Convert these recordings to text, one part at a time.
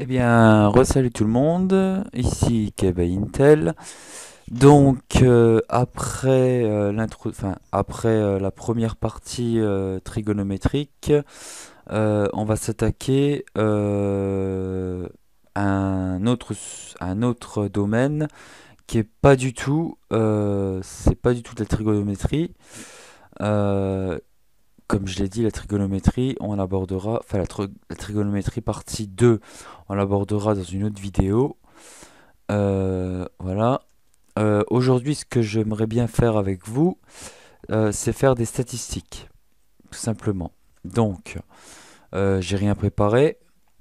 Eh bien, re-salut tout le monde, ici Keba Intel. Donc, euh, après, euh, l'intro, après euh, la première partie trigonométrique, on va s'attaquer à un autre, un autre domaine qui est pas du tout, c'est pas du tout de la trigonométrie. Comme je l'ai dit, la trigonométrie, on abordera, la, trigonométrie partie 2, on l'abordera dans une autre vidéo. Euh, voilà. Euh, aujourd'hui, ce que j'aimerais bien faire avec vous, euh, c'est faire des statistiques, tout simplement. Donc, j'ai rien préparé,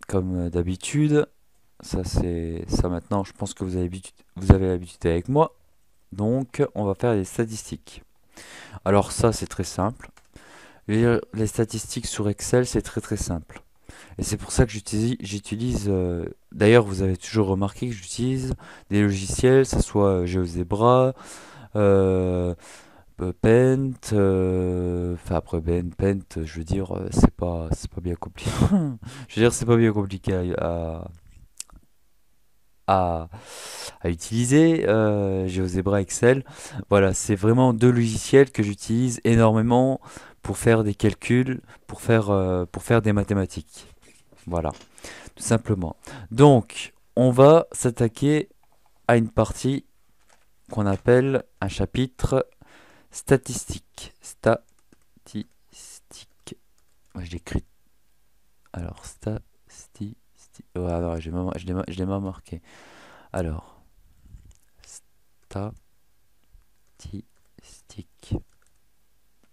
comme d'habitude. Ça, c'est ça maintenant, je pense que vous vous avez l'habitude avec moi. Donc, on va faire des statistiques. Alors ça, c'est très simple. Euh, les statistiques sur Excel, c'est très très simple. Et c'est pour ça que j'utilise, euh, d'ailleurs vous avez toujours remarqué que j'utilise des logiciels, que ce soit euh, GeoZebra, euh, Paint, enfin après ben, Paint, je veux dire, c'est pas, pas bien compliqué. je veux dire, c'est pas bien compliqué à, à, à utiliser, GeoZebra, Excel. Voilà, c'est vraiment deux logiciels que j'utilise énormément pour faire des calculs, pour faire, euh, pour faire des mathématiques. Voilà, tout simplement. Donc, on va s'attaquer à une partie qu'on appelle un chapitre statistique. Statistique. Moi, Alors, statistique. alors, je l'ai mal marqué. Alors, statistique.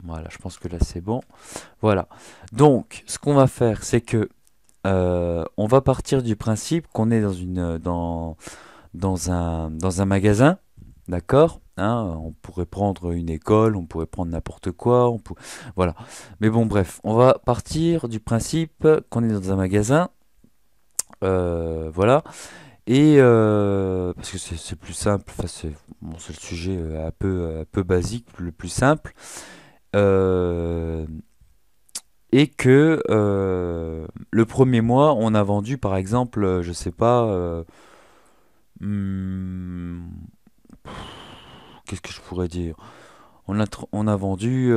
Voilà, je pense que là c'est bon. Voilà. Donc, ce qu'on va faire, c'est que euh, on va partir du principe qu'on est dans une dans dans un dans un magasin, d'accord hein, On pourrait prendre une école, on pourrait prendre n'importe quoi, on peut voilà. Mais bon, bref, on va partir du principe qu'on est dans un magasin, euh, voilà. Et euh, parce que c'est plus simple, c'est le sujet un peu, un peu basique, le plus simple. Euh, et que euh, le premier mois, on a vendu par exemple, euh, je sais pas, hmm, qu'est-ce que je pourrais dire on a, on a vendu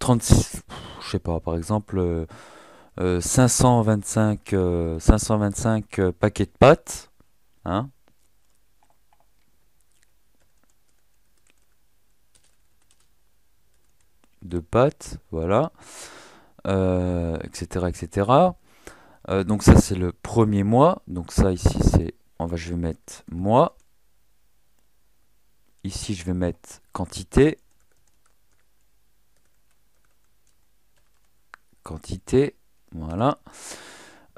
36, je sais pas, par exemple 525, 525 paquets de pâtes, hein, de pâtes voilà, etc. Euh, etc. Euh, donc ça c'est le premier mois, donc ça ici c'est, on va, je vais mettre mois, ici je vais mettre quantité, quantité, voilà.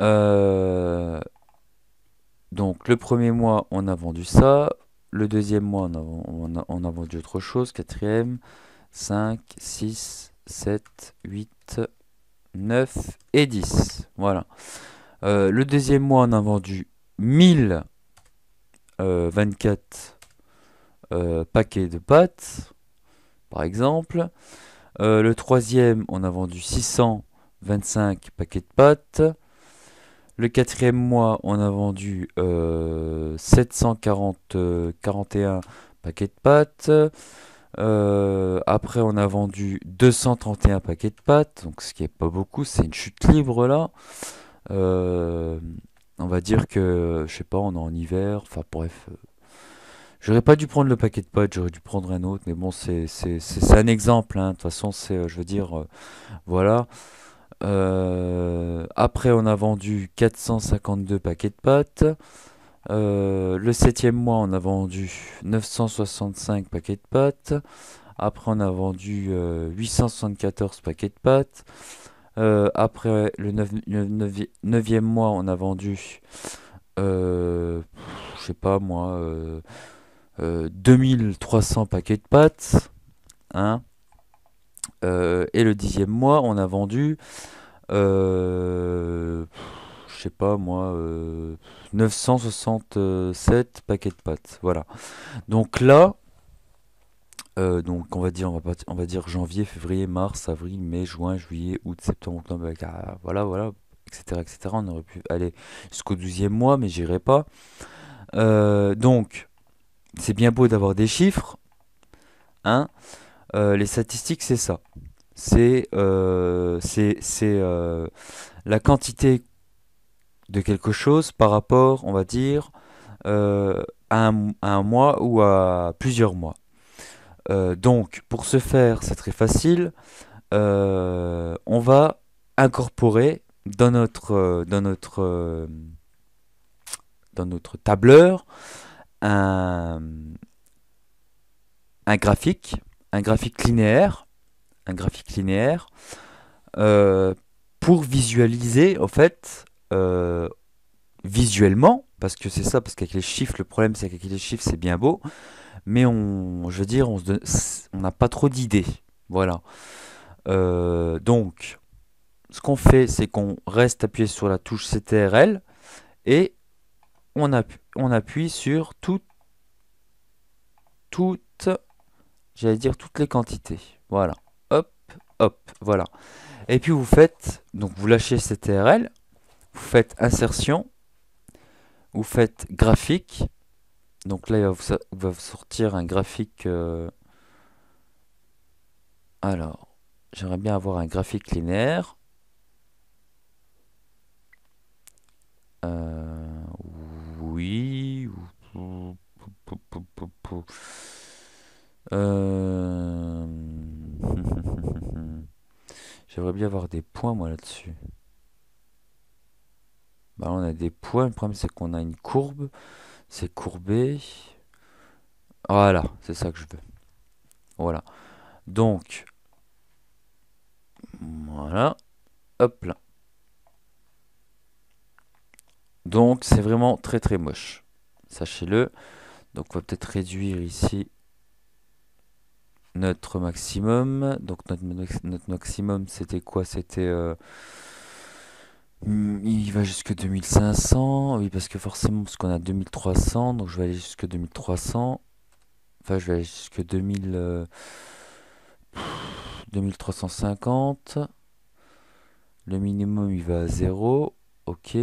Euh, donc le premier mois on a vendu ça, le deuxième mois on a, on a vendu autre chose, quatrième, 5, 6, 7, 8, 9 et 10. Voilà. Euh, le deuxième mois, on a vendu 1024 euh, euh, paquets de pâtes, par exemple. le troisième, on a vendu 625 paquets de pâtes. Le quatrième mois, on a vendu 741 paquets de pâtes. Euh, après, on a vendu 231 paquets de pâtes, donc ce qui est pas beaucoup, c'est une chute libre là. Euh, on va dire que, je sais pas, on est en hiver, enfin bref. Euh, j'aurais pas dû prendre le paquet de pâtes, j'aurais dû prendre un autre, mais bon, c'est un exemple, hein. de toute façon, c'est, je veux dire, voilà. après, on a vendu 452 paquets de pâtes. Euh, le septième mois, on a vendu 965 paquets de pâtes. Après, on a vendu 874 euh, paquets de pâtes. Euh, après, le 9, e mois, on a vendu, je sais pas moi, 2300 paquets de pâtes. Hein. et le 10 dixième mois, on a vendu pas moi, 967 euh, paquets de pâtes. Voilà. Donc là, euh, donc on va dire, on va, on va dire janvier, février, mars, avril, mai, juin, juillet, août, septembre, octobre, euh, voilà, voilà, etc., etc. On aurait pu aller jusqu'au 12e mois, mais j'irai pas. donc, c'est bien beau d'avoir des chiffres. Hein les statistiques, c'est ça. C'est c'est la quantité de quelque chose par rapport, on va dire, euh, à, un, mois ou à plusieurs mois. Euh, donc, pour ce faire, c'est très facile. Euh, on va incorporer dans notre, dans notre, dans notre tableur un, un graphique, un graphique linéaire, un graphique linéaire pour visualiser, en fait, euh, visuellement, parce que c'est ça, parce qu'avec les chiffres, le problème c'est qu'avec les chiffres c'est bien beau, mais on, je veux dire, on n'a pas trop d'idées. Voilà. Euh, donc, ce qu'on fait, c'est qu'on reste appuyé sur la touche CTRL et on, appuie, on appuie sur tout, toutes, j'allais dire toutes les quantités. Voilà. Hop, hop, voilà. Et puis vous faites, donc vous lâchez CTRL, vous faites insertion, vous faites graphique, donc là il va vous, sortir un graphique, alors j'aimerais bien avoir un graphique linéaire, oui, j'aimerais bien avoir des points moi là-dessus. Bah, on a des points. Le problème, c'est qu'on a une courbe. C'est courbé. Voilà, c'est ça que je veux. Voilà. Donc, voilà. Hop là. Donc, c'est vraiment très très moche. Sachez-le. Donc, on va peut-être réduire ici notre maximum. Donc, notre, notre maximum, c'était quoi C'était... Euh, Mm, il va jusque 2500, oui, parce que forcément, parce qu'on a 2300, donc je vais aller jusque 2300. Enfin, je vais aller jusque 2000, 2350. Euh, Le minimum, il va à 0. Ok.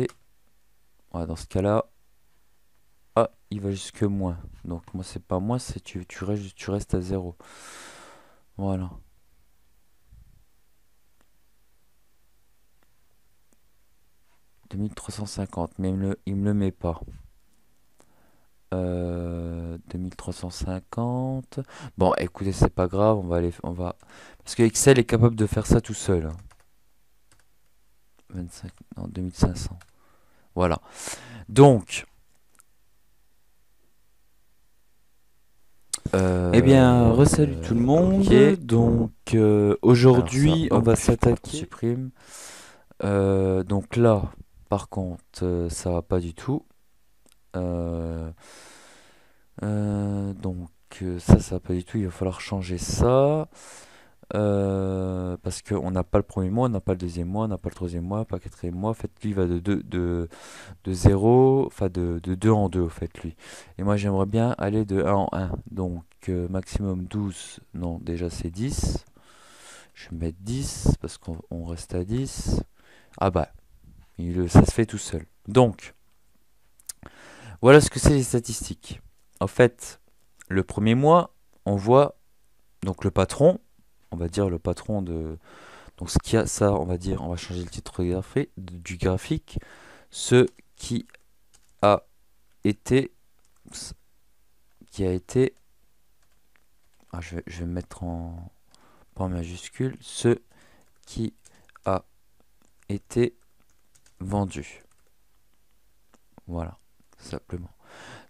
Voilà dans ce cas-là, ah, il va jusque moins. Donc, moi, c'est pas moins, c'est tu, tu, restes, tu restes à 0. Voilà. 2350, mais il ne me le met pas. 2350. Euh, bon, écoutez, c'est pas grave, on va aller, on va, parce que Excel est capable de faire ça tout seul. 25, hein. non, 2500. Voilà. Donc. Euh, eh bien, resalut euh, tout le monde. Donc aujourd'hui, on va s'attaquer. Supprime. donc là, par contre, euh, ça va pas du tout. Euh, euh, donc ça, ça va pas du tout. Il va falloir changer ça. parce qu'on n'a pas le premier mois, on n'a pas le deuxième mois, on n'a pas le troisième mois, pas le quatrième mois. En fait, lui, il va de 2 de, de 0, enfin de, 2 en 2, en fait, lui. Et moi, j'aimerais bien aller de 1 en 1. Donc, maximum 12, non, déjà c'est 10. Je vais mettre 10 parce qu'on reste à 10. Ah bah, euh, ça se fait tout seul. Donc, voilà ce que c'est les statistiques. En fait, le premier mois, on voit donc le patron, on va dire le patron de donc ce y a ça, on va dire, on va changer le titre du graphique, ce qui a été qui a été ah, je, vais, mettre en en majuscule ce qui a été vendu. Voilà, simplement.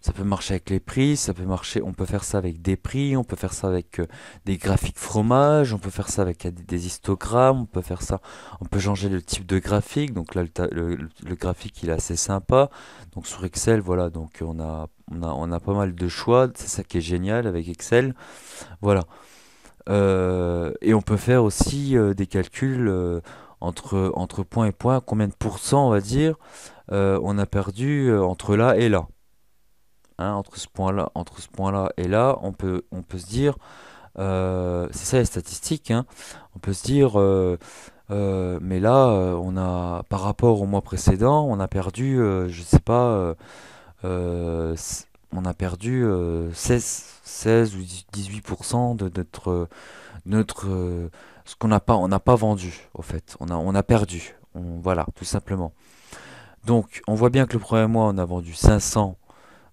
Ça peut marcher avec les prix, ça peut marcher, on peut faire ça avec des prix, on peut faire ça avec euh, des graphiques fromage, on peut faire ça avec euh, des histogrammes, on peut faire ça, on peut changer le type de graphique. Donc là, le, graphique il est assez sympa. Donc sur Excel, voilà, donc on a, on a, on a pas mal de choix. C'est ça qui est génial avec Excel. Voilà. Euh, et on peut faire aussi des calculs entre, entre point et point, combien de pourcents, on va dire, euh, on a perdu euh, entre là et là. Hein, entre ce point-là, entre ce point-là et là, on peut, on peut se dire, euh, c'est ça les statistiques, hein. on peut se dire, mais là, on a, par rapport au mois précédent, on a perdu, je sais pas, on a perdu 16, 16 ou 18% de notre, notre qu'on n'a pas, on n'a pas vendu, au fait. On a, on a perdu. On, voilà, tout simplement. Donc, on voit bien que le premier mois, on a vendu 500.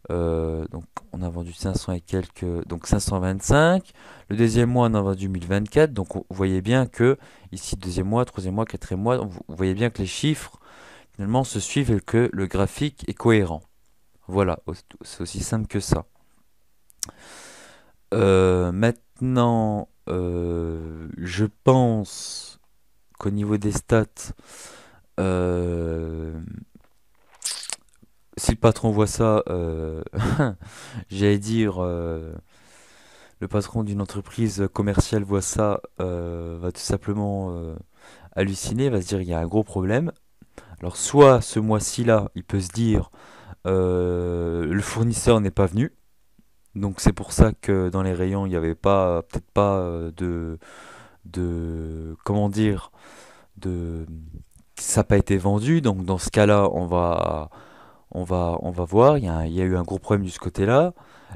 Euh, donc, on a vendu 500 et quelques, donc 525. Le deuxième mois, on a vendu 1024. Donc, vous voyez bien que ici, deuxième mois, troisième mois, quatrième mois, vous voyez bien que les chiffres finalement se suivent et que le graphique est cohérent. Voilà, c'est aussi simple que ça. Euh, maintenant, euh, je pense qu'au niveau des stats, euh, si le patron voit ça, euh, j'allais dire, euh, le patron d'une entreprise commerciale voit ça, va tout simplement halluciner, va se dire il y a un gros problème. Alors soit ce mois-ci là, il peut se dire le fournisseur n'est pas venu, donc c'est pour ça que dans les rayons il n'y avait pas peut-être pas de de comment dire de ça pas été vendu donc dans ce cas-là on va on va on va voir il y, a il y eu un gros problème de ce côté-là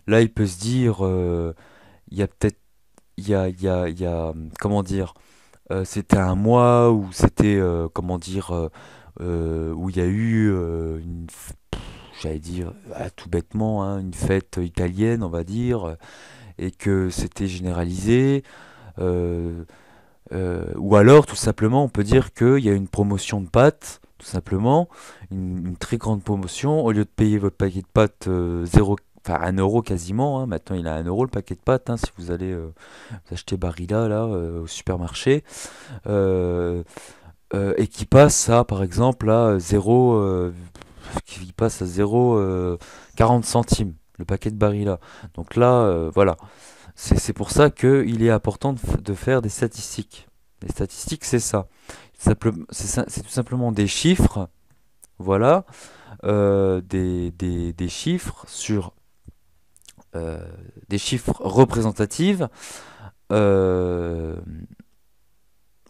là il peut se dire euh, il y a peut-être il y a, il il y comment dire euh, c'était un mois où c'était euh, comment dire où il y a eu une j'allais dire ah, tout bêtement hein, une fête italienne on va dire et que c'était généralisé euh, ou alors, tout simplement, on peut dire qu'il y a une promotion de pâtes, tout simplement, une, très grande promotion. Au lieu de payer votre paquet de pâtes 0, euh, enfin 1 euro quasiment, hein, maintenant il a 1 euro le paquet de pâtes, hein, si vous allez euh, acheter Barilla là, au supermarché, et qui passe à, par exemple, à 0, qui passe à 0,40 centimes, le paquet de Barilla. Donc là, voilà. C'est pour ça qu'il est important de, faire des statistiques. Les statistiques, c'est ça. C'est tout simplement des chiffres, voilà, euh, des, chiffres sur euh, des chiffres représentatifs, euh,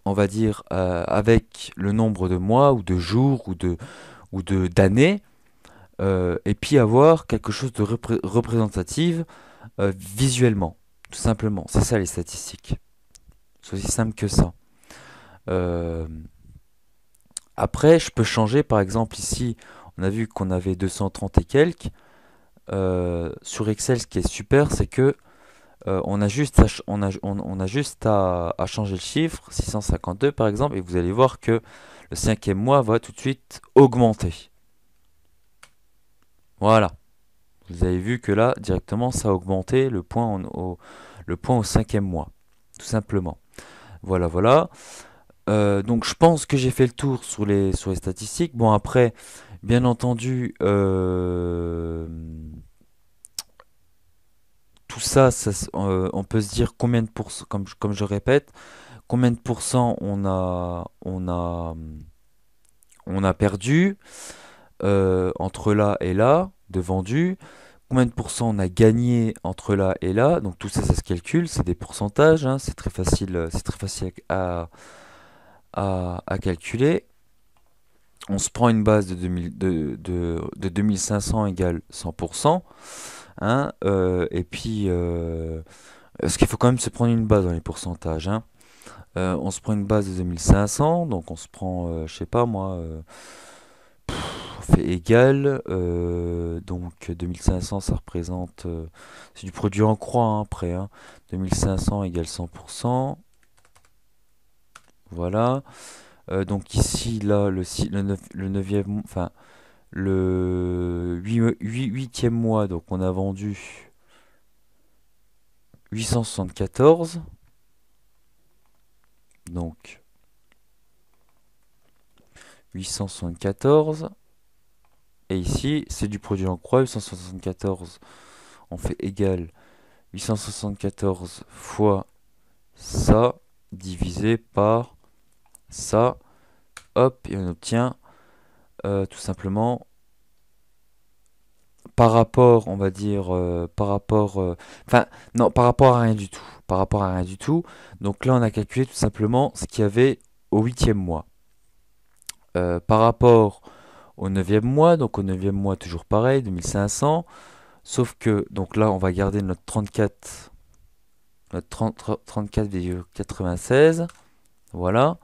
on va dire avec le nombre de mois ou de jours ou de ou de d'années, et puis avoir quelque chose de représentatif visuellement. Tout simplement, c'est ça les statistiques. C'est aussi simple que ça. Euh, après, je peux changer, par exemple, ici, on a vu qu'on avait 230 et quelques. Euh, sur Excel, ce qui est super, c'est que on a juste, on a, on, a juste à, changer le chiffre, 652 par exemple, et vous allez voir que le cinquième mois va tout de suite augmenter. Voilà. Vous avez vu que là, directement, ça a augmenté le point, au, le point au cinquième mois, tout simplement. Voilà, voilà. Euh, donc je pense que j'ai fait le tour sur les, sur les statistiques. Bon après, bien entendu, euh, tout ça, euh, on peut se dire combien de pourcents, comme, comme je répète, combien de pourcents on a, on a, on a perdu entre là et là de vendu, combien de pourcents on a gagné entre là et là. Donc tout ça, ça se calcule, c'est des pourcentages, hein. c'est très facile, euh, c'est très facile à, à, calculer. On se prend une base de, 2000, de, 2500 égale 100%. Hein, euh, et puis, euh, ce qu'il faut quand même se prendre une base dans les pourcentages. Hein. on se prend une base de 2500, donc on se prend, je sais pas moi, fait égal. Euh, donc 2500, ça représente. Euh, c'est du produit en croix après. Hein, 2500 hein. égale 100%. Voilà. Euh, donc ici, là, le, le, 9, Enfin, le 8, 8, e mois, donc on a vendu 874. Donc. 874. Et ici, c'est du produit en croix, 874, on fait égal 874 fois ça, divisé par ça, hop, et on obtient euh, tout simplement par rapport, on va dire, euh, par rapport, euh, enfin, non, par rapport à rien du tout, par rapport à rien du tout. Donc là, on a calculé tout simplement ce qu'il y avait au huitième mois. par rapport au 9 mois, donc au 9 mois toujours pareil, 2500. Sauf que, donc là, on va garder notre 34, notre 34,96. Voilà.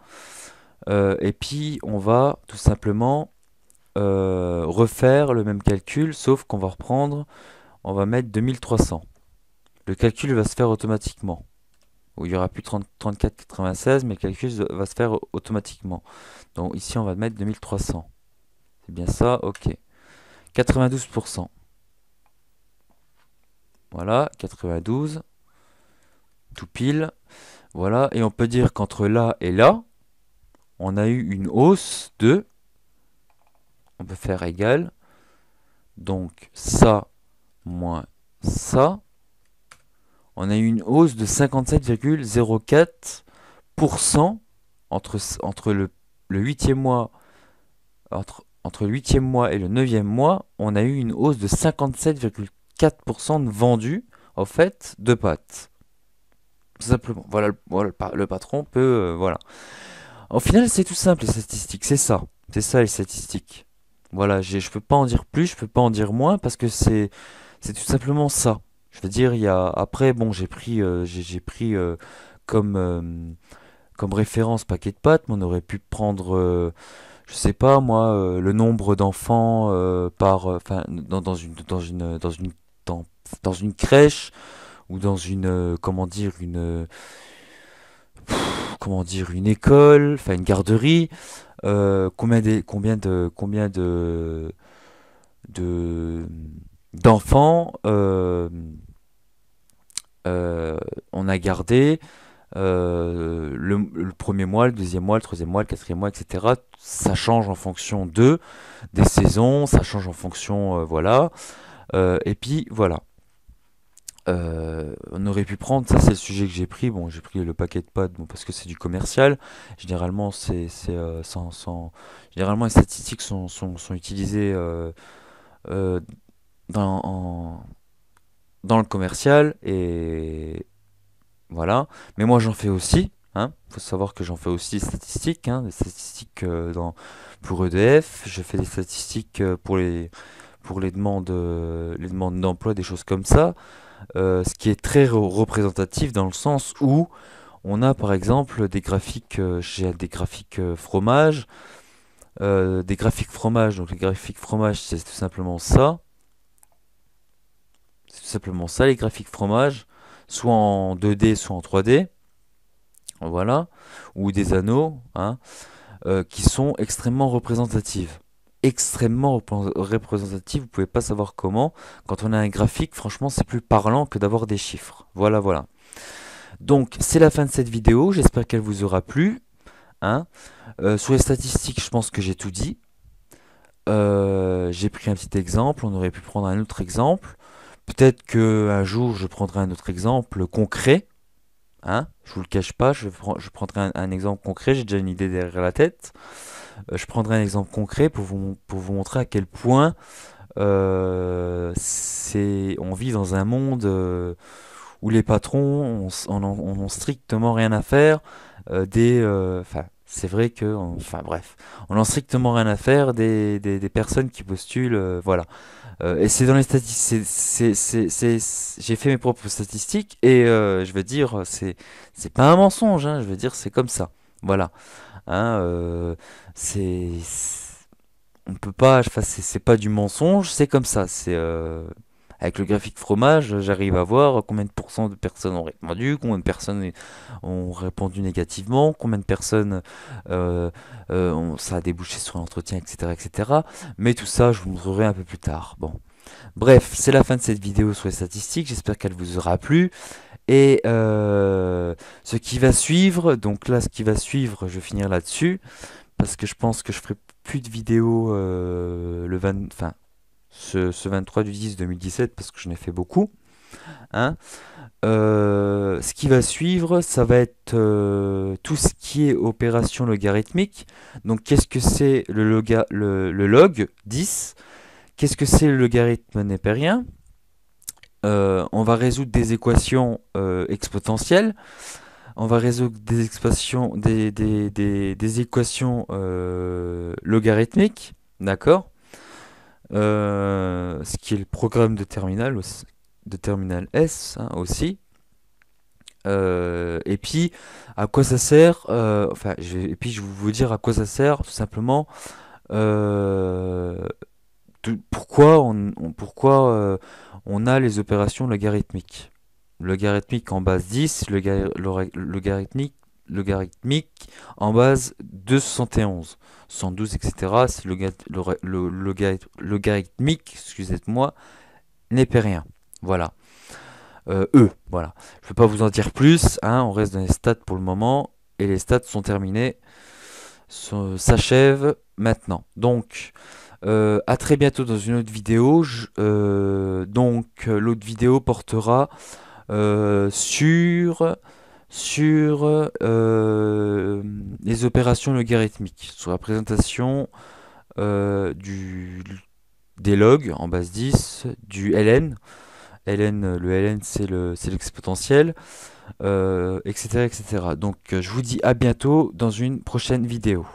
Euh, et puis, on va tout simplement euh, refaire le même calcul, sauf qu'on va reprendre, on va mettre 2300. Le calcul va se faire automatiquement. Où il n'y aura plus 34,96, mais le calcul va se faire automatiquement. Donc ici, on va mettre 2300. C'est eh bien ça, ok. 92%. Voilà, 92. Tout pile. Voilà, et on peut dire qu'entre là et là, on a eu une hausse de... On peut faire égal. Donc ça moins ça. On a eu une hausse de 57,04% entre, entre le, le 8e mois, entre, entre le 8e mois et le 9e mois, on a eu une hausse de 57,4% de vendus, en fait, de pâtes. simplement. Voilà, le patron peut. Euh, voilà. Au final, c'est tout simple, les statistiques. C'est ça. C'est ça, les statistiques. Voilà, je ne peux pas en dire plus, je peux pas en dire moins, parce que c'est c'est tout simplement ça. Je veux dire, il y a, après, bon, j'ai pris, euh, j'ai pris euh, comme, comme référence paquet de pâtes, mais on aurait pu prendre je sais pas moi, euh, le nombre d'enfants euh, par, euh, enfin, dans, dans, une, dans une, dans une, dans, une crèche ou dans une, comment dire, une, comment dire, une école, enfin une garderie. combien de, combien de, combien de, de d'enfants on a gardé euh, le, premier mois, le deuxième mois, le troisième mois, le quatrième mois, etc. Ça change en fonction de des saisons, ça change en fonction, euh, voilà. Euh, et puis voilà. on aurait pu prendre, ça c'est le sujet que j'ai pris, bon j'ai pris le paquet de pods bon, parce que c'est du commercial, généralement c'est, sans, généralement les statistiques sont, sont, sont utilisées dans, dans le commercial et, voilà. Mais moi, j'en fais aussi. Il hein. faut savoir que j'en fais aussi des statistiques, hein, des statistiques euh, pour EDF. Je fais des statistiques euh, pour les pour les demandes, euh, les demandes d'emploi, des choses comme ça. ce qui est très représentatif dans le sens où on a par exemple des graphiques, j'ai des graphiques fromage, des graphiques fromage. Donc les graphiques fromage, c'est tout simplement ça. C'est tout simplement ça, les graphiques fromage soit en 2D, soit en 3D, voilà, ou des anneaux, hein, euh, qui sont extrêmement représentatives. Extrêmement représentatives, vous pouvez pas savoir comment. Quand on a un graphique, franchement, c'est plus parlant que d'avoir des chiffres. Voilà, voilà. Donc, c'est la fin de cette vidéo. J'espère qu'elle vous aura plu. Hein. Euh, sur les statistiques, je pense que j'ai tout dit. Euh, j'ai pris un petit exemple. On aurait pu prendre un autre exemple. Peut-être qu'un jour, je prendrai un autre exemple concret. Hein je vous le cache pas, je, prendrai un, exemple concret, j'ai déjà une idée derrière la tête. Euh, je prendrai un exemple concret pour vous, pour vous montrer à quel point euh, c'est. on vit dans un monde euh, où les patrons n'ont strictement rien à faire des, c'est vrai que, enfin bref, on n'a strictement rien à faire des, des, personnes qui postulent, euh, voilà. Euh, et c'est dans les statistiques, j'ai fait mes propres statistiques et euh, je veux dire, c'est pas un mensonge, hein, je veux dire, c'est comme ça, voilà. Hein, c'est, on peut pas, enfin, c'est pas du mensonge, c'est comme ça, c'est avec le graphique fromage, j'arrive à voir combien de pourcents de personnes ont répondu, combien de personnes ont répondu négativement, combien de personnes euh, euh, ont, ça a débouché sur l'entretien, etc., etc. Mais tout ça, je vous montrerai un peu plus tard. Bon. Bref, c'est la fin de cette vidéo sur les statistiques, j'espère qu'elle vous aura plu. Et euh, ce qui va suivre, donc là ce qui va suivre, je vais finir là-dessus, parce que je pense que je ferai plus de vidéos le 20 ce, 23 du 10 2017 parce que je n'ai fait beaucoup. Hein euh, ce qui va suivre, ça va être euh, tout ce qui est opération logarithmique. Donc, qu'est-ce que c'est le, le, log 10 Qu'est-ce que c'est le logarithme népérien euh, On va résoudre des équations exponentielles. On va résoudre des, expressions, des équations logarithmiques. D'accord euh, ce qui est le programme de Terminal, de Terminal S hein, aussi. Euh, et puis, à quoi ça sert euh, Enfin, et puis je vais vous dire à quoi ça sert, tout simplement. pourquoi on, pourquoi on a les opérations logarithmiques Logarithmique en base 10, logarithmique logarithmique en base 271. 112, etc. Si le, le, logarithmique, excusez-moi, rien. Voilà. Euh, e, voilà. Je ne peux pas vous en dire plus, hein, on reste dans les stats pour le moment, et les stats sont terminés, s'achèvent maintenant. Donc, euh, à très bientôt dans une autre vidéo. Je, euh, donc, l'autre vidéo portera euh, sur sur euh, les opérations logarithmiques, sur la présentation euh, du, des logs en base 10, du ln, ln le ln c'est l'exponentiel, euh, etc., etc. Donc je vous dis à bientôt dans une prochaine vidéo.